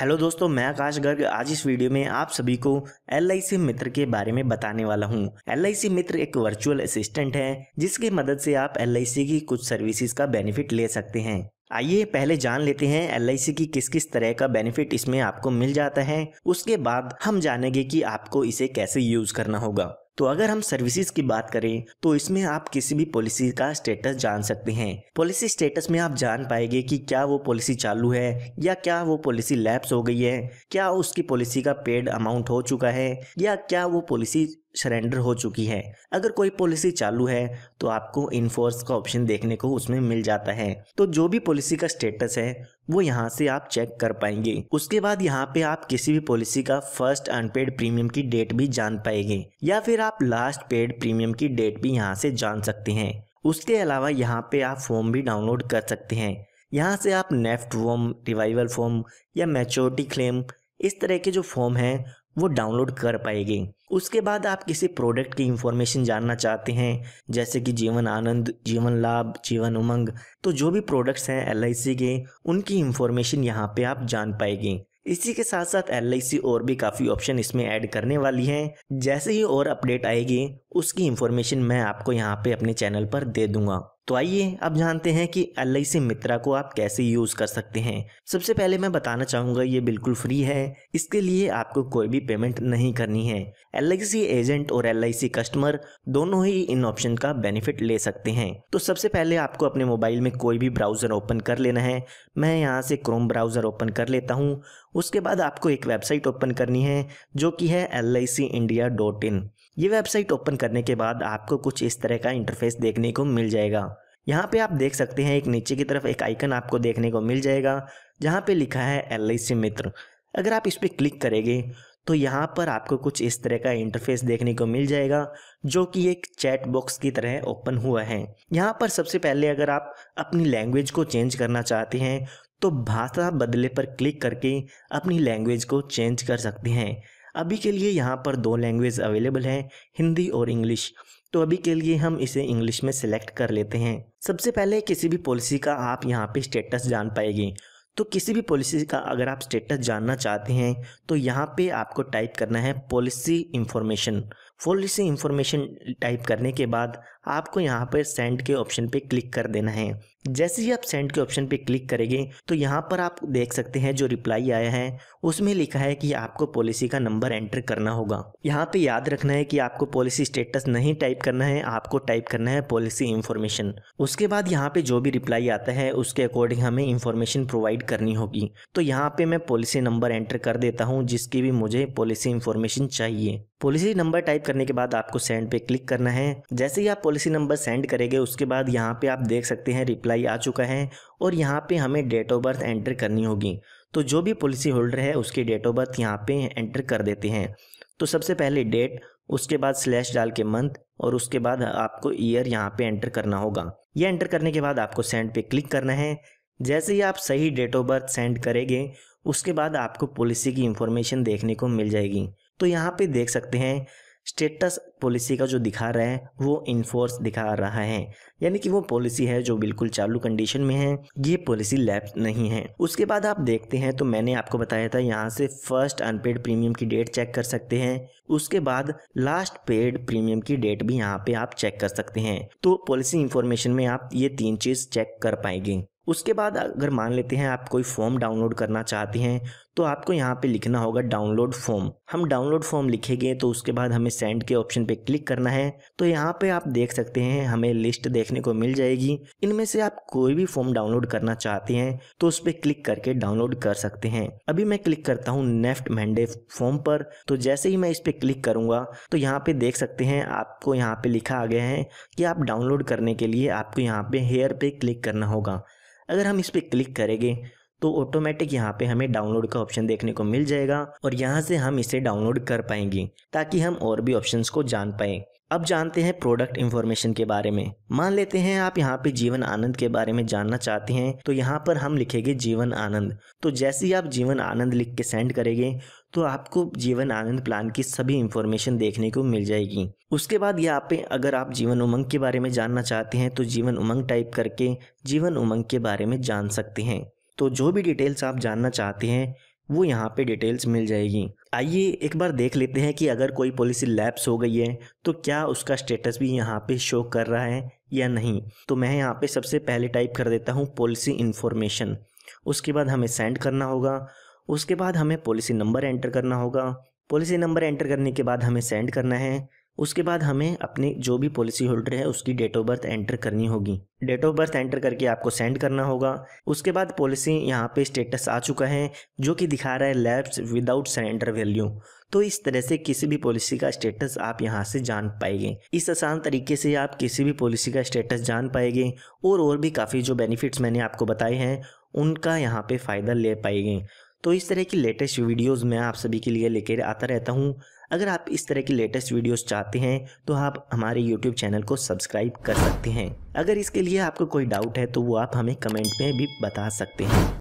hello दोस्तों मैं आकाश गर्ग आज इस वीडियो में आप सभी को एल मित्र के बारे में बताने वाला हूं एल मित्र एक वर्चुअल असिस्टेंट है जिसके मदद से आप एल की कुछ सर्विसेज का बेनिफिट ले सकते हैं आइए पहले जान लेते हैं एल की किस किस तरह का बेनिफिट इसमें आपको मिल जाता है उसके बाद हम जानेंगे कि आपको इसे कैसे यूज करना होगा तो अगर हम सर्विसेज की बात करें तो इसमें आप किसी भी पॉलिसी का स्टेटस जान सकते हैं पॉलिसी स्टेटस में आप जान पाएंगे कि क्या वो पॉलिसी चालू है या क्या वो पॉलिसी लैप्स हो गई है क्या उसकी पॉलिसी का पेड अमाउंट हो चुका है या क्या वो पॉलिसी सरेंडर हो चुकी है अगर कोई पॉलिसी चालू है तो आपको इनफोर्स का ऑप्शन देखने को उसमें मिल जाता है तो जो भी पॉलिसी का स्टेटस है वो यहाँ से आप चेक कर पाएंगे उसके बाद यहाँ पे आप किसी भी पॉलिसी का फर्स्ट अनपेड प्रीमियम की डेट भी जान पाएंगे या फिर आप लास्ट पेड प्रीमियम की डेट भी यहाँ से जान सकते हैं उसके अलावा यहाँ पे आप फॉर्म भी डाउनलोड कर सकते हैं यहाँ से आप नेफ्ट फॉर्म रिवाइवल फॉर्म या मैच्योरिटी क्लेम इस तरह के जो फॉर्म हैं वो डाउनलोड कर पाएगी उसके बाद आप किसी प्रोडक्ट की इंफॉर्मेशन जानना चाहते हैं जैसे कि जीवन आनंद जीवन लाभ जीवन उमंग तो जो भी प्रोडक्ट्स हैं एल के उनकी इंफॉर्मेशन यहाँ पे आप जान पाएगी इसी के साथ साथ एल और भी काफ़ी ऑप्शन इसमें ऐड करने वाली हैं जैसे ही और अपडेट आएगी उसकी इन्फॉर्मेशन मैं आपको यहाँ पे अपने चैनल पर दे दूंगा तो आइए अब जानते हैं कि एल मित्रा को आप कैसे यूज़ कर सकते हैं सबसे पहले मैं बताना चाहूंगा ये बिल्कुल फ्री है इसके लिए आपको कोई भी पेमेंट नहीं करनी है एल एजेंट और एल कस्टमर दोनों ही इन ऑप्शन का बेनिफिट ले सकते हैं तो सबसे पहले आपको अपने मोबाइल में कोई भी ब्राउज़र ओपन कर लेना है मैं यहाँ से क्रोम ब्राउज़र ओपन कर लेता हूँ उसके बाद आपको एक वेबसाइट ओपन करनी है जो कि है एल ये वेबसाइट ओपन करने के बाद आपको कुछ इस तरह का इंटरफेस देखने को मिल जाएगा यहाँ पे आप देख सकते हैं एक नीचे की तरफ एक आइकन आपको देखने को मिल जाएगा जहाँ पे लिखा है एल मित्र अगर आप इस पर क्लिक करेंगे तो यहाँ पर आपको कुछ इस तरह का इंटरफेस देखने को मिल जाएगा जो कि एक चैट बॉक्स की तरह ओपन हुआ है यहाँ पर सबसे पहले अगर आप अपनी लैंग्वेज को चेंज करना चाहते हैं तो भाषा बदले पर क्लिक करके अपनी लैंग्वेज को चेंज कर सकते हैं अभी के लिए यहाँ पर दो लैंग्वेज अवेलेबल हैं हिंदी और इंग्लिश तो अभी के लिए हम इसे इंग्लिश में सिलेक्ट कर लेते हैं सबसे पहले किसी भी पॉलिसी का आप यहाँ पे स्टेटस जान पाएंगे तो किसी भी पॉलिसी का अगर आप स्टेटस जानना चाहते हैं तो यहाँ पे आपको टाइप करना है पॉलिसी इंफॉर्मेशन फुल सी इंफॉर्मेशन टाइप करने के बाद आपको यहाँ पर सेंड के ऑप्शन पे क्लिक कर देना है जैसे ही आप सेंड के ऑप्शन पे क्लिक करेंगे तो यहाँ पर आप देख सकते हैं जो रिप्लाई आया है उसमें लिखा है कि आपको पॉलिसी का नंबर एंटर करना होगा यहाँ पे याद रखना है कि आपको पॉलिसी स्टेटस नहीं टाइप करना है आपको टाइप करना है पॉलिसी इन्फॉर्मेशन उसके बाद यहाँ पे जो भी रिप्लाई आता है उसके अकॉर्डिंग हमें इन्फॉर्मेशन प्रोवाइड करनी होगी तो यहाँ पे मैं पॉलिसी नंबर एंटर कर देता हूँ जिसकी भी मुझे पॉलिसी इन्फॉर्मेशन चाहिए पॉलिसी नंबर टाइप करने के बाद आपको सेंड पे क्लिक करना है जैसे ही आप पॉलिसी नंबर सेंड करेंगे उसके बाद यहाँ पे आप देख सकते हैं रिप्लाई आ चुका है और यहाँ पे हमें डेट ऑफ बर्थ एंटर करनी होगी तो जो भी पॉलिसी होल्डर है उसकी डेट ऑफ बर्थ यहाँ पे एंटर कर देते हैं तो सबसे पहले डेट उसके बाद स्लैश डाल के मंथ और उसके बाद आपको ईयर यहाँ पे एंटर करना होगा ये एंटर करने के बाद आपको सेंड पे क्लिक करना है जैसे ही आप सही डेट ऑफ बर्थ सेंड करेंगे उसके बाद आपको पॉलिसी की इंफॉर्मेशन देखने को मिल जाएगी तो यहाँ पे देख सकते हैं स्टेटस पॉलिसी का जो दिखा रहा है वो इनफोर्स दिखा रहा है यानी कि वो पॉलिसी है जो बिल्कुल चालू कंडीशन में है ये पॉलिसी लैप्स नहीं है उसके बाद आप देखते हैं तो मैंने आपको बताया था यहाँ से फर्स्ट अनपेड प्रीमियम की डेट चेक कर सकते हैं उसके बाद लास्ट पेड प्रीमियम की डेट भी यहाँ पे आप चेक कर सकते हैं तो पॉलिसी इंफॉर्मेशन में आप ये तीन चीज़ चेक कर पाएंगे उसके बाद अगर मान लेते हैं आप कोई फॉर्म डाउनलोड करना चाहते हैं तो आपको यहाँ पे लिखना होगा डाउनलोड फॉर्म हम डाउनलोड फॉर्म लिखेंगे तो उसके बाद हमें सेंड के ऑप्शन पे क्लिक करना है तो यहाँ पे आप देख सकते हैं हमें लिस्ट देखने को मिल जाएगी इनमें से आप कोई भी फॉर्म डाउनलोड करना चाहते हैं तो उस पर क्लिक करके डाउनलोड कर सकते हैं अभी मैं क्लिक करता हूँ नेफ्ट मैंडे फॉर्म पर तो जैसे ही मैं इस पर क्लिक करूंगा तो यहाँ पे देख सकते हैं आपको यहाँ पे लिखा आ गया है कि आप डाउनलोड करने के लिए आपको यहाँ पे हेयर पे क्लिक करना होगा अगर हम इस पर क्लिक करेंगे तो ऑटोमेटिक यहाँ पे हमें डाउनलोड का ऑप्शन देखने को मिल जाएगा और यहाँ से हम इसे डाउनलोड कर पाएंगे ताकि हम और भी ऑप्शन को जान पाए अब जानते हैं प्रोडक्ट इन्फॉर्मेशन के बारे में मान लेते हैं आप यहाँ पे जीवन आनंद के बारे में जानना चाहते हैं तो यहाँ पर हम लिखेंगे जीवन आनंद तो जैसे ही आप जीवन आनंद लिख के सेंड करेंगे तो आपको जीवन आनंद प्लान की सभी इन्फॉर्मेशन देखने को मिल जाएगी उसके बाद यहाँ पे अगर आप जीवन उमंग के बारे में जानना चाहते हैं तो जीवन उमंग टाइप करके जीवन उमंग के बारे में जान सकते हैं तो जो भी डिटेल्स आप जानना चाहते हैं वो यहाँ पे डिटेल्स मिल जाएगी आइए एक बार देख लेते हैं कि अगर कोई पॉलिसी लैप्स हो गई है तो क्या उसका स्टेटस भी यहाँ पे शो कर रहा है या नहीं तो मैं यहाँ पे सबसे पहले टाइप कर देता हूँ पॉलिसी इन्फॉर्मेशन उसके बाद हमें सेंड करना होगा उसके बाद हमें पॉलिसी नंबर एंटर करना होगा पॉलिसी नंबर एंटर करने के बाद हमें सेंड करना है उसके बाद हमें अपने जो भी पॉलिसी होल्डर है उसकी डेट ऑफ बर्थ एंटर करनी होगी डेट ऑफ बर्थ एंटर करके आपको सेंड करना होगा उसके बाद पॉलिसी यहाँ पे स्टेटस आ चुका है जो कि दिखा रहा है लैब्स विदाउट सरेंडर वैल्यू तो इस तरह से किसी भी पॉलिसी का स्टेटस आप यहाँ से जान पाएंगे इस आसान तरीके से आप किसी भी पॉलिसी का स्टेटस जान पाएंगे और और भी काफ़ी जो बेनिफिट्स मैंने आपको बताए हैं उनका यहाँ पे फ़ायदा ले पाएंगे तो इस तरह की लेटेस्ट वीडियोस मैं आप सभी के लिए लेकर आता रहता हूँ अगर आप इस तरह की लेटेस्ट वीडियोस चाहते हैं तो आप हमारे यूट्यूब चैनल को सब्सक्राइब कर सकते हैं अगर इसके लिए आपको कोई डाउट है तो वो आप हमें कमेंट में भी बता सकते हैं